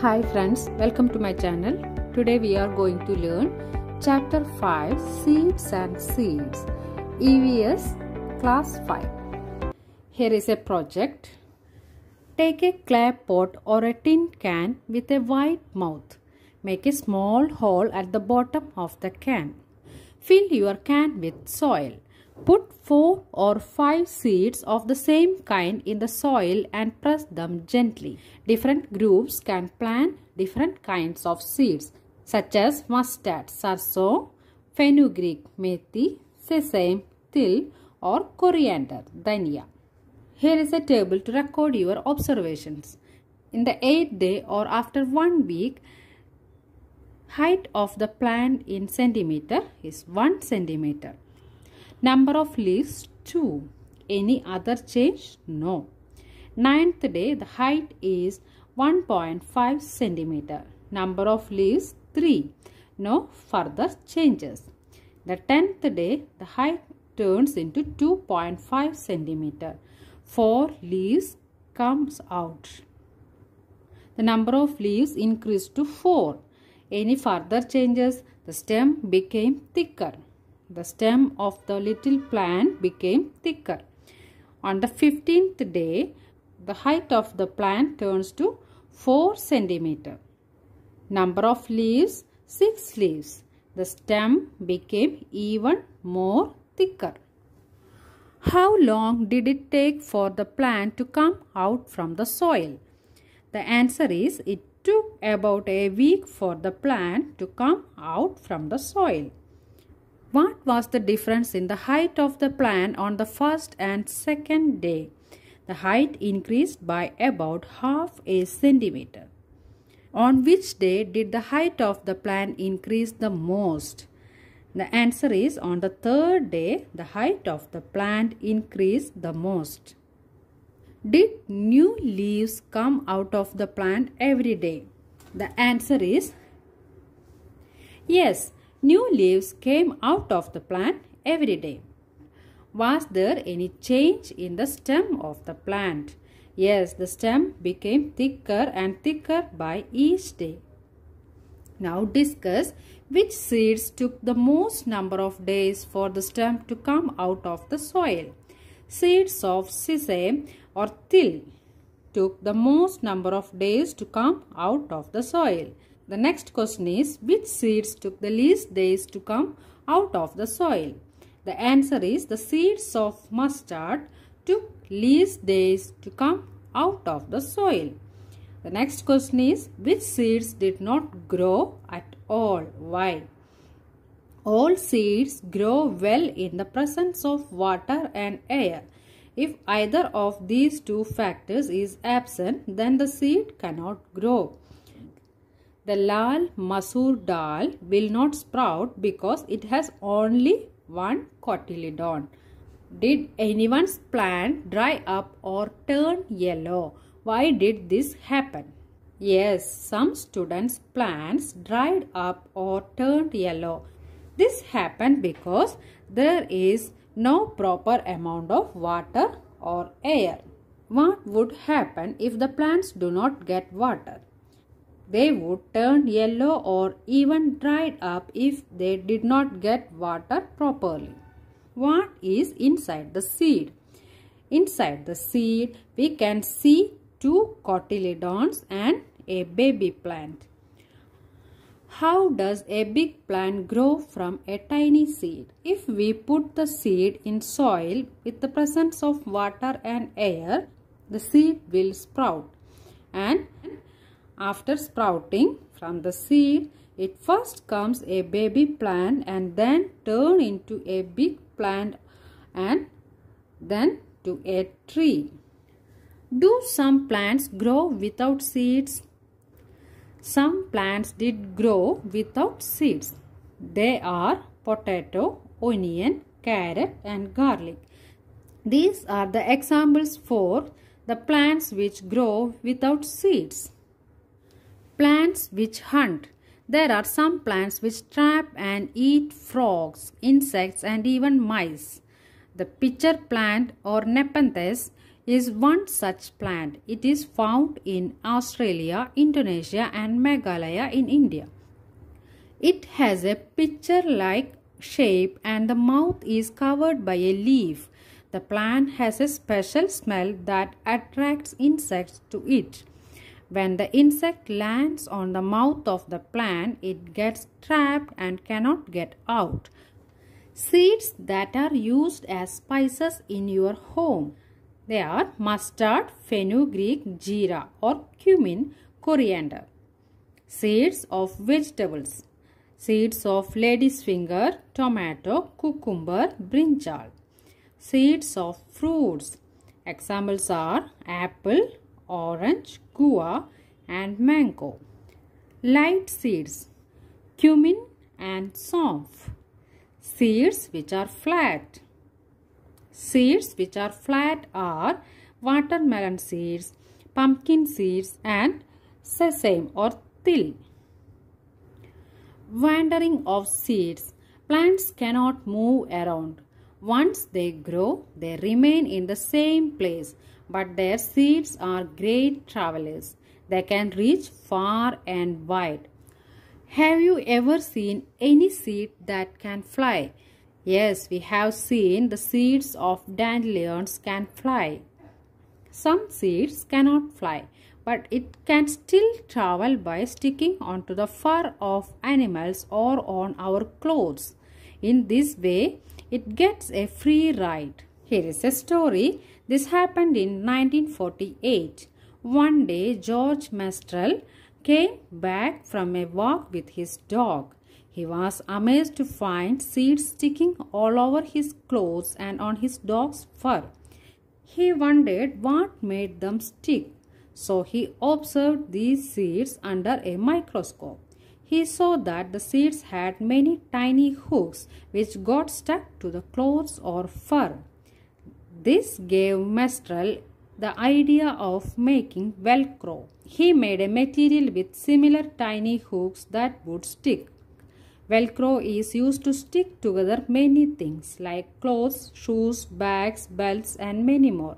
Hi friends, welcome to my channel. Today we are going to learn Chapter 5 Seeds and Seeds EVS Class 5. Here is a project. Take a clay pot or a tin can with a wide mouth. Make a small hole at the bottom of the can. Fill your can with soil. Put four or five seeds of the same kind in the soil and press them gently. Different groups can plant different kinds of seeds such as mustard, sarso, fenugreek, methi, sesame, till or coriander, dhania. Here is a table to record your observations. In the 8th day or after 1 week, height of the plant in centimeter is 1 centimeter. Number of leaves 2. Any other change? No. Ninth day the height is 1.5 centimeter. Number of leaves 3. No further changes. The tenth day the height turns into 2.5 centimeter. 4 leaves comes out. The number of leaves increased to 4. Any further changes, the stem became thicker. The stem of the little plant became thicker. On the 15th day, the height of the plant turns to 4 centimeter. Number of leaves, 6 leaves. The stem became even more thicker. How long did it take for the plant to come out from the soil? The answer is it took about a week for the plant to come out from the soil. What was the difference in the height of the plant on the first and second day? The height increased by about half a centimeter. On which day did the height of the plant increase the most? The answer is on the third day, the height of the plant increased the most. Did new leaves come out of the plant every day? The answer is yes. New leaves came out of the plant every day. Was there any change in the stem of the plant? Yes, the stem became thicker and thicker by each day. Now discuss which seeds took the most number of days for the stem to come out of the soil. Seeds of sesame or till took the most number of days to come out of the soil. The next question is which seeds took the least days to come out of the soil? The answer is the seeds of mustard took least days to come out of the soil. The next question is which seeds did not grow at all? Why? All seeds grow well in the presence of water and air. If either of these two factors is absent, then the seed cannot grow the lal masoor dal will not sprout because it has only one cotyledon. Did anyone's plant dry up or turn yellow? Why did this happen? Yes, some students' plants dried up or turned yellow. This happened because there is no proper amount of water or air. What would happen if the plants do not get water? They would turn yellow or even dried up if they did not get water properly. What is inside the seed? Inside the seed, we can see two cotyledons and a baby plant. How does a big plant grow from a tiny seed? If we put the seed in soil with the presence of water and air, the seed will sprout and after sprouting from the seed, it first comes a baby plant and then turn into a big plant and then to a tree. Do some plants grow without seeds? Some plants did grow without seeds. They are potato, onion, carrot and garlic. These are the examples for the plants which grow without seeds. Plants which hunt. There are some plants which trap and eat frogs, insects and even mice. The pitcher plant or Nepenthes is one such plant. It is found in Australia, Indonesia and Meghalaya in India. It has a pitcher-like shape and the mouth is covered by a leaf. The plant has a special smell that attracts insects to it. When the insect lands on the mouth of the plant, it gets trapped and cannot get out. Seeds that are used as spices in your home. They are mustard, fenugreek, jeera or cumin, coriander. Seeds of vegetables. Seeds of lady's finger, tomato, cucumber, brinjal. Seeds of fruits. Examples are apple, orange, guava and mango. Light seeds, cumin and sonf. Seeds which are flat. Seeds which are flat are watermelon seeds, pumpkin seeds and sesame or til. Wandering of seeds. Plants cannot move around. Once they grow, they remain in the same place, but their seeds are great travelers. They can reach far and wide. Have you ever seen any seed that can fly? Yes, we have seen the seeds of dandelions can fly. Some seeds cannot fly, but it can still travel by sticking onto the fur of animals or on our clothes. In this way, it gets a free ride. Here is a story. This happened in 1948. One day, George Mastrel came back from a walk with his dog. He was amazed to find seeds sticking all over his clothes and on his dog's fur. He wondered what made them stick. So he observed these seeds under a microscope he saw that the seeds had many tiny hooks which got stuck to the clothes or fur. This gave Mestral the idea of making Velcro. He made a material with similar tiny hooks that would stick. Velcro is used to stick together many things like clothes, shoes, bags, belts and many more.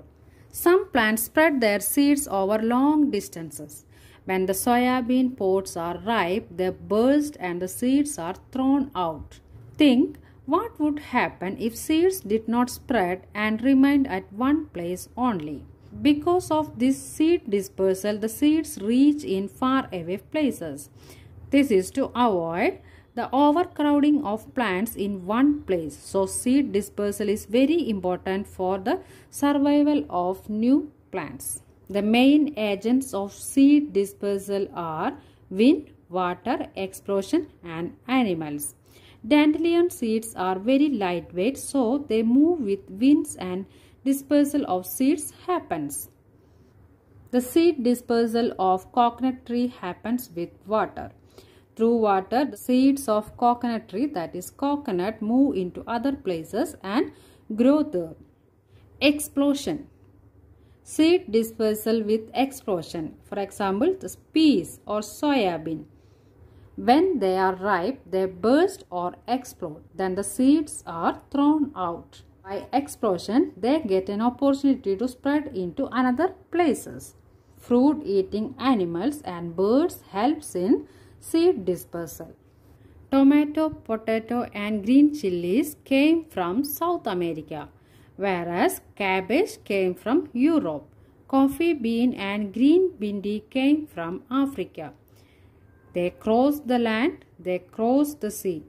Some plants spread their seeds over long distances. When the soybean pods are ripe, they burst and the seeds are thrown out. Think what would happen if seeds did not spread and remained at one place only. Because of this seed dispersal, the seeds reach in far away places. This is to avoid the overcrowding of plants in one place. So seed dispersal is very important for the survival of new plants. The main agents of seed dispersal are wind, water, explosion and animals. Dandelion seeds are very lightweight so they move with winds and dispersal of seeds happens. The seed dispersal of coconut tree happens with water. Through water, the seeds of coconut tree that is coconut move into other places and grow there. Explosion seed dispersal with explosion. For example, the peas or soybean. When they are ripe, they burst or explode. Then the seeds are thrown out. By explosion, they get an opportunity to spread into another places. Fruit eating animals and birds helps in seed dispersal. Tomato, potato and green chilies came from South America whereas cabbage came from Europe. Coffee bean and green bindi came from Africa. They crossed the land, they crossed the sea.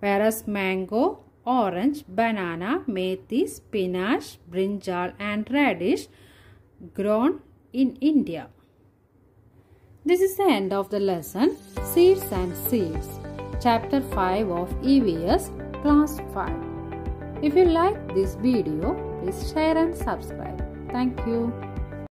Whereas mango, orange, banana, methi, spinach, brinjal and radish grown in India. This is the end of the lesson Seeds and Seeds, Chapter 5 of EVS, Class 5. If you like this video, please share and subscribe. Thank you.